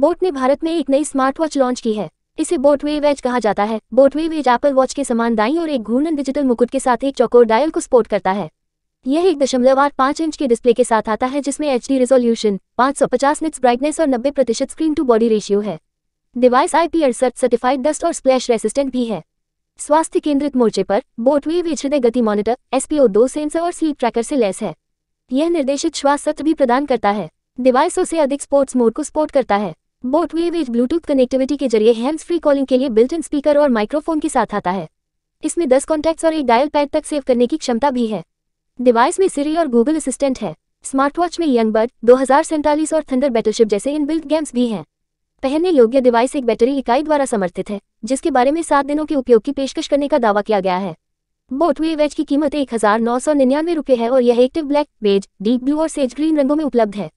boat ने भारत में एक नई स्मार्ट वॉच लॉन्च की है इसे बोटवे वेज कहा जाता है बोटवे वेज एपल वॉच के समान दाई और एक घूर्णन डिजिटल मुकुट के साथ एक चौकोर डायल को सपोर्ट करता है यह एक दशमलव आठ पाँच इंच के डिस्प्ले के साथ आता है जिसमें एच डी रेजोल्यूशन पाँच सौ पचास निट्स ब्राइटनेस और नब्बे प्रतिशत स्क्रीन टू बॉडी रेशियो है डिवाइस आई पी अड़सठ सर्टिफाइड डस्ट और स्प्लैश रेसिस्टेंट भी है स्वास्थ्य केंद्रित मोर्चे पर बोटवे वेज हृदय गति मॉनिटर एसपीओ दो सेंसर और स्लीप ट्रैकर से लैस है यह निर्देशित श्वास सत्र भी प्रदान करता है डिवाइस से अधिक स्पोर्ट्स मोड को सपोर्ट करता है वेज ब्लूटूथ कनेक्टिविटी के जरिए हैंड्स फ्री कॉलिंग के लिए बिल्ट इन स्पीकर और माइक्रोफोन के साथ आता है इसमें 10 कॉन्टैक्ट्स और एक डायल पैड तक सेव करने की क्षमता भी है डिवाइस में सिरी और गूगल असिस्टेंट है स्मार्ट वॉच में यंगबर्ड दो हजार और थंडर बैटलशिप जैसे इन बिल्ट गेम्स भी हैं पहनने योग्य डिवाइस एक बैटरी इकाई द्वारा समर्थित है जिसके बारे में सात दिनों के उपयोग की पेशकश करने का दावा किया गया है बोटवे वेज की कीमत एक हजार नौ सौ निन्यानवे रुपये है और यह active black beige deep blue और सेज ग्रीन रंगों में उपलब्ध है